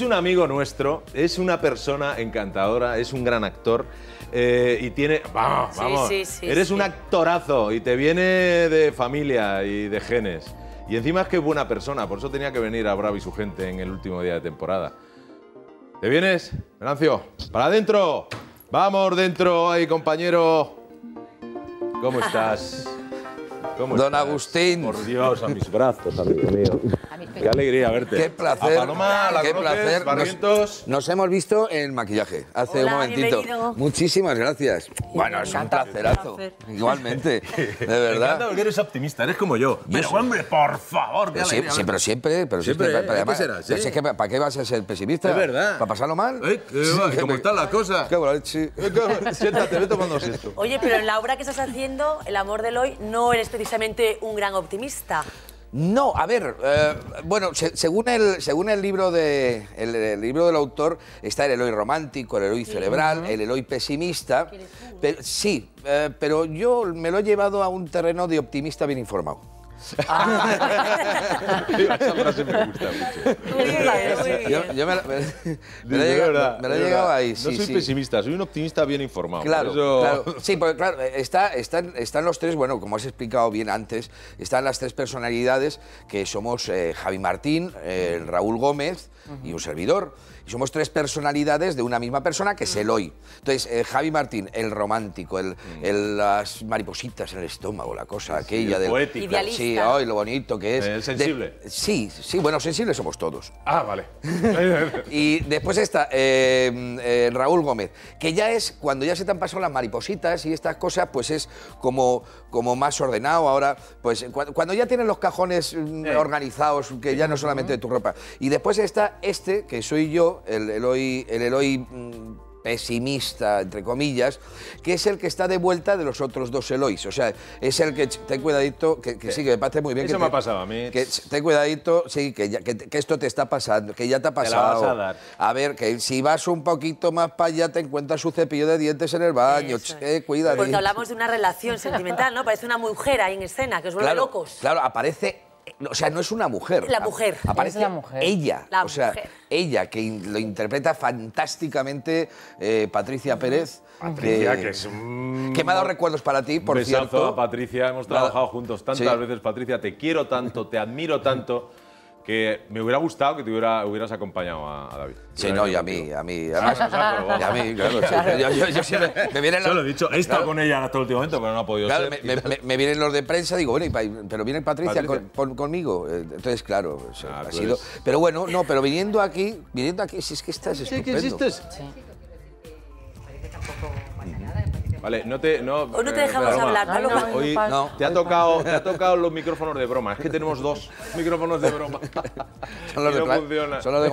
Es un amigo nuestro, es una persona encantadora, es un gran actor eh, y tiene... Vamos, vamos. eres un actorazo y te viene de familia y de genes. Y encima es que es buena persona, por eso tenía que venir a Bravo y su gente en el último día de temporada. ¿Te vienes, Venancio? ¡Para adentro! ¡Vamos dentro ahí, compañero! ¿Cómo estás? Don Agustín. Por Dios, a mis brazos, amigo mío. Qué alegría verte. Qué placer. qué placer. Nos, hemos visto en maquillaje hace un momentito. Muchísimas gracias. Bueno, es un placerazo. Igualmente, de verdad. Me eres optimista, eres como yo. Pero hombre, por favor, qué eh, alegría. Sí, pero siempre, pero siempre. ¿eh? además, ¿Para qué vas a ser pesimista? Es verdad. ¿Para pasarlo mal? Eh, qué Sí, ¿Cómo están la cosa? Qué bueno, sí. Siéntate, ve tomamos esto. Oye, pero en la obra que estás haciendo, El amor del hoy, no eres pesimista precisamente un gran optimista. No, a ver, eh, bueno, según, el, según el libro, de, el, libro del autor, está el Eloy romántico, el Eloy cerebral, el Eloy pesimista. sí, eh, pero yo me lo he llevado a un terreno de optimista bien informado. Ah. Esa frase me gusta mucho. Yo, me la, he llegado, ahí. no soy pesimista, soy un optimista bien informado. Claro, Sí, porque claro, está, están, están los tres, bueno, como has explicado bien antes, están las tres personalidades que somos eh, Javi Martín, eh, Raúl Gómez y un servidor. Y somos tres personalidades de una misma persona que es el Entonces, eh, Javi Martín, el romántico, el, las maripositas en el estómago, la cosa aquella de del... Poética. Sí, ay, lo bonito que es. Eh, sensible? sí, sí, bueno, sensibles somos todos. Ah, vale. y después está eh, eh, Raúl Gómez, que ya es, cuando ya se te han pasado las maripositas y estas cosas, pues es como, como más ordenado ahora, pues cuando, ya tienes los cajones mm, organizados, que ya no solamente de tu ropa. Y después está este, que soy yo, el hoy, el Eloy mm, pesimista, entre comillas, que es el que está de vuelta de los otros dos Elois. O sea, es el que, ten cuidadito, que, sí. que me parece muy bien. Eso me ha pasado a mí. ten cuidadito, sí, que, ya, esto te está pasando, que ya te ha pasado. a, ver, que si vas un poquito más para allá te encuentras su cepillo de dientes en el baño, eh, cuidadito hablamos de una relación sentimental, ¿no? Parece una mujer ahí en escena, que os vuelve locos. Claro, aparece o sea, no es una mujer. La mujer. Aparece la mujer. ella. La o sea, ella, que lo interpreta fantásticamente eh, Patricia mm. Pérez. Patricia, que, es un... Que me ha dado recuerdos para ti, por cierto. cierto. Patricia, hemos trabajado juntos tantas veces. Patricia, te quiero tanto, te admiro tanto que me hubiera gustado que te hubiera, hubieras acompañado a, David. Sí, no, y a mí, a mí. A, y a mí, claro. sí. Yo, siempre, lo he dicho, he estado con ella hasta el último momento, pero no ha podido claro, ser. Me, vienen los de prensa, digo, bueno, pero viene Patricia, conmigo. Eh, entonces, claro, ah, ha sido. Pero bueno, no, pero viniendo aquí, viniendo aquí, si es que estás sí, estupendo. Sí, que existes. Sí. Parece tampoco Vale, no te... No, no te eh, dejamos hablar, hoy te, ha tocado, te ha tocado los micrófonos de broma. Es que tenemos dos micrófonos de broma. son los de no funciona. Son de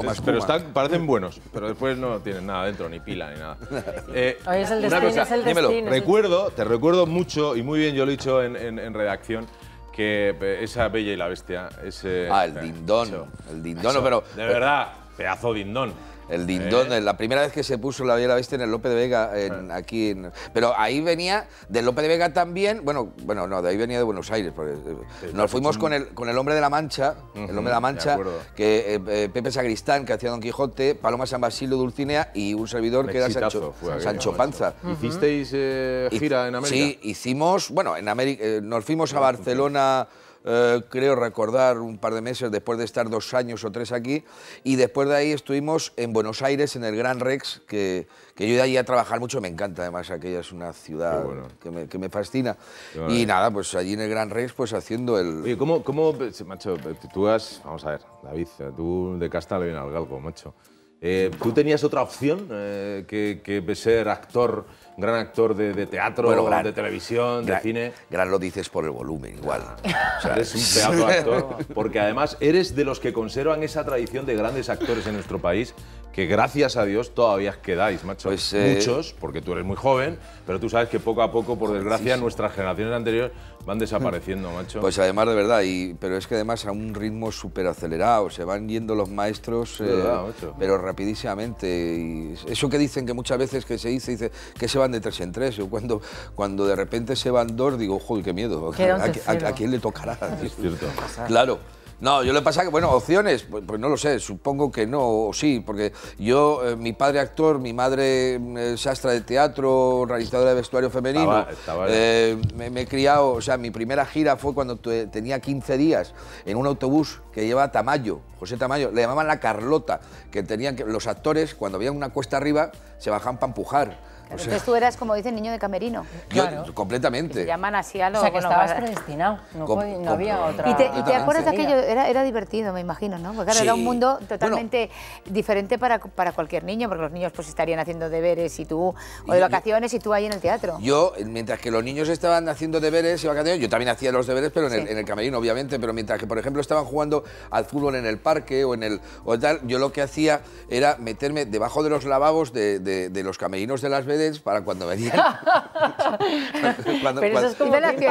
los Pero están, parecen buenos, pero después no tienen nada dentro, ni pila, ni nada. hoy eh, es el destino, cosa, es el Recuerdo, te recuerdo mucho, y muy bien yo lo he dicho en, en, redacción, que esa Bella y la Bestia, ese... Ah, el dindón, el dindón, pero... De verdad, eh, pedazo dindón. El Dindón, la primera vez que se puso la Bella Bestia en el Lope de Vega, aquí. pero ahí venía, del Lope de Vega también, bueno, bueno, no, de ahí venía de Buenos Aires. Eh, nos fuimos con el, con el Hombre de la Mancha, el Hombre de la Mancha, que eh, eh, Pepe Sagristán, que hacía Don Quijote, Paloma San Basilio, Dulcinea y un servidor que era Sancho, Panza. ¿Hicisteis gira en América? Sí, hicimos, bueno, en América, nos fuimos a Barcelona eh, creo recordar, un par de meses después de estar dos años o tres aquí. Y después de ahí estuvimos en Buenos Aires, en el Gran Rex, que, que yo de allí a trabajar mucho, me encanta además, aquella es una ciudad que, me, que, me, fascina. Y nada, pues allí en el Gran Rex, pues haciendo el... Oye, ¿cómo, cómo macho, tú has... Vamos a ver, David, tú de casta le viene al galgo, macho. Eh, ¿Tú tenías otra opción eh, que, ser actor, gran actor de, teatro, de televisión, de cine? Gran lo dices por el volumen, igual. Ah. O sea, eres un teatro actor, porque además eres de los que conservan esa tradición de grandes actores en nuestro país, que gracias a Dios todavía quedáis, macho. Pues, eh, Muchos, porque tú eres muy joven, pero tú sabes que poco a poco, por desgracia, nuestras generaciones anteriores Van desapareciendo, macho. Pues además, de verdad, y, pero es que además a un ritmo súper acelerado, se van yendo los maestros, eh, pero rapidísimamente. eso que dicen que muchas veces que se dice, dice que se van de tres en tres, cuando, cuando de repente se van dos, digo, joder, qué miedo, ¿a, a quién le tocará? Es cierto. Claro. No, yo le pasa que, bueno, opciones, pues, pues, no lo sé, supongo que no, o sí, porque yo, eh, mi padre actor, mi madre mm, eh, sastra de teatro, realizadora de vestuario femenino, eh, me, he criado, o sea, mi primera gira fue cuando tenía 15 días en un autobús que lleva Tamayo, José Tamayo, le llamaban la Carlota, que tenían que, los actores, cuando había una cuesta arriba, se bajaban para empujar tú eras, como dicen, niño de camerino. Yo, completamente. llaman así a lo... que estabas predestinado, no, había otra... ¿Y te, acuerdas de aquello? Era, divertido, me imagino, ¿no? Porque era un mundo totalmente diferente para, cualquier niño, porque los niños pues estarían haciendo deberes y tú... O de vacaciones y tú ahí en el teatro. Yo, mientras que los niños estaban haciendo deberes y vacaciones, yo también hacía los deberes, pero en, el, camerino, obviamente, pero mientras que, por ejemplo, estaban jugando al fútbol en el parque o en el... tal, yo lo que hacía era meterme debajo de los lavabos de, de los camerinos de las veces para cuando venían. Pero eso es como la ¿Y qué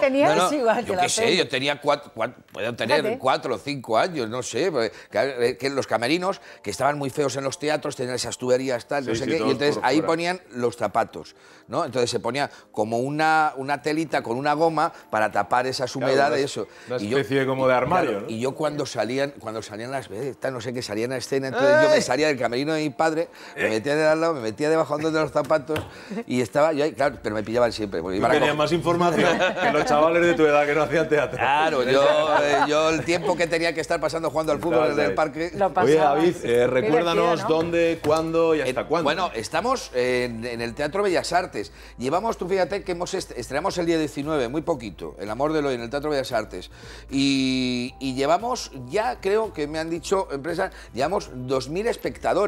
tenías? No, yo qué sé, yo tenía cuatro, puedo tener cuatro o cinco años, no sé. Eh, eh, que, los camerinos, que estaban muy feos en los teatros, tenían esas tuberías, tal, no sé qué. Y entonces ahí ponían los zapatos, ¿no? Entonces se ponía como una, una telita con una goma para tapar esas humedades. y eso. Una especie yo, como de armario, y, ¿no? y yo cuando salían, cuando salían las no sé qué, salían a escena, entonces yo me salía del camerino de mi padre, me metía de lado, me metía debajo de los zapatos y estaba yo ahí, claro, pero me pillaban siempre. Porque más información que los chavales de tu edad que no hacían teatro. Claro, yo, eh, yo el tiempo que tenía que estar pasando jugando al fútbol en el parque... Pues, David, eh, recuérdanos dónde, cuándo y hasta cuándo. Bueno, estamos en, el Teatro Bellas Artes. Llevamos, tú fíjate que hemos estrenamos el día 19, muy poquito, El amor de lo en el Teatro Bellas Artes. Y, y llevamos, ya creo que me han dicho empresas, llevamos 2.000 espectadores.